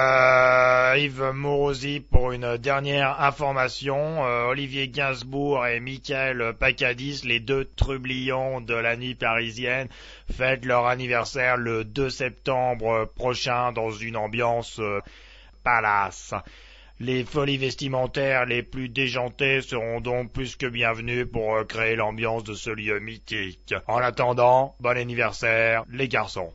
Euh, Yves Morosi pour une dernière information. Euh, Olivier Gainsbourg et Michael Pacadis, les deux trublions de la nuit parisienne, fêtent leur anniversaire le 2 septembre prochain dans une ambiance euh, palace. Les folies vestimentaires les plus déjantées seront donc plus que bienvenues pour euh, créer l'ambiance de ce lieu mythique. En attendant, bon anniversaire les garçons.